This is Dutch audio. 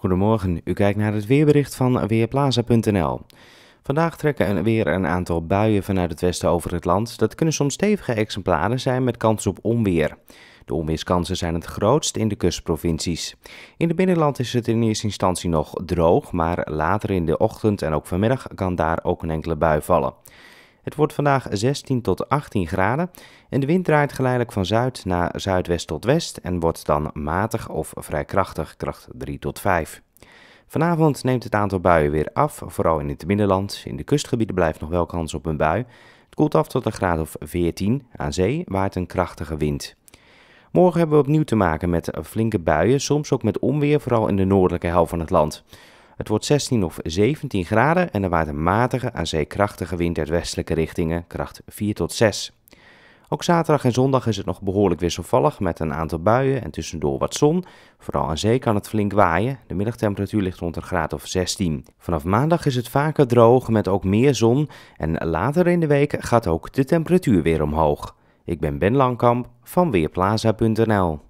Goedemorgen, u kijkt naar het weerbericht van Weerplaza.nl. Vandaag trekken weer een aantal buien vanuit het westen over het land. Dat kunnen soms stevige exemplaren zijn met kans op onweer. De onweerskansen zijn het grootst in de kustprovincies. In het binnenland is het in eerste instantie nog droog, maar later in de ochtend en ook vanmiddag kan daar ook een enkele bui vallen. Het wordt vandaag 16 tot 18 graden en de wind draait geleidelijk van zuid naar zuidwest tot west en wordt dan matig of vrij krachtig, kracht 3 tot 5. Vanavond neemt het aantal buien weer af, vooral in het binnenland. In de kustgebieden blijft nog wel kans op een bui. Het koelt af tot een graad of 14 aan zee, waait een krachtige wind. Morgen hebben we opnieuw te maken met flinke buien, soms ook met onweer, vooral in de noordelijke helft van het land. Het wordt 16 of 17 graden en er waait een matige aan zeekrachtige wind uit westelijke richtingen, kracht 4 tot 6. Ook zaterdag en zondag is het nog behoorlijk wisselvallig met een aantal buien en tussendoor wat zon. Vooral aan zee kan het flink waaien. De middagtemperatuur ligt rond een graad of 16. Vanaf maandag is het vaker droog met ook meer zon en later in de week gaat ook de temperatuur weer omhoog. Ik ben Ben Langkamp van Weerplaza.nl